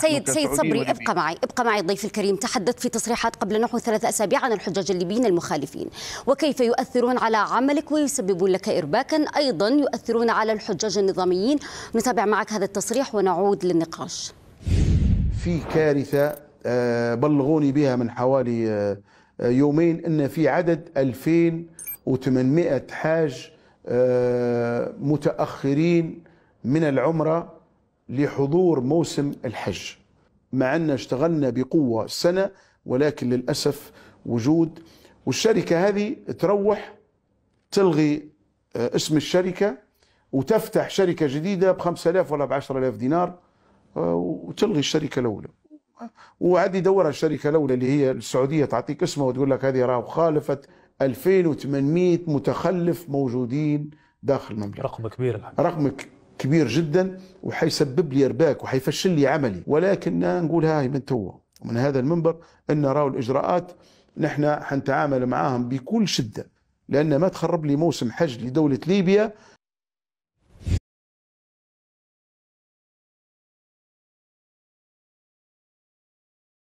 سيد سيد صبري ابقى معي ابقى معي الضيف الكريم تحدث في تصريحات قبل نحو ثلاثة أسابيع عن الحجاج الليبيين المخالفين وكيف يؤثرون على عملك ويسببون لك إرباكا أيضا يؤثرون على الحجاج النظاميين نتابع معك هذا التصريح ونعود للنقاش في كارثة آه، بلغوني بها من حوالي آه، يومين أن في عدد 2800 حاج آه، متأخرين من العمره لحضور موسم الحج مع أن اشتغلنا بقوة سنة ولكن للأسف وجود والشركة هذه تروح تلغي آه، اسم الشركة وتفتح شركة جديدة ب 5000 ولا ب 10000 دينار آه، وتلغي الشركة الأولى وعاد يدور على الشركة الأولى اللي هي السعودية تعطيك اسمها وتقول لك هذه راه خالفت 2800 متخلف موجودين داخل المملكة رقم كبير الحمد. رقم كبير جدا وحيسبب لي ارباك وحيفشل لي عملي ولكن نقولها هاي من توا ومن هذا المنبر ان راهو الاجراءات نحن حنتعامل معاهم بكل شده لان ما تخرب لي موسم حج لدوله ليبيا